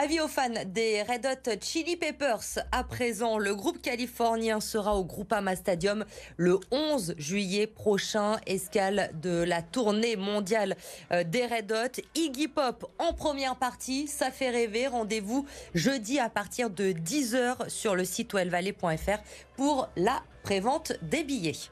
Avis aux fans des Red Hot Chili Peppers. À présent, le groupe californien sera au Groupama Stadium le 11 juillet prochain, escale de la tournée mondiale euh, des Red Hot. Iggy Pop en première partie, ça fait rêver. Rendez-vous jeudi à partir de 10h sur le site wellvalley.fr pour la prévente des billets.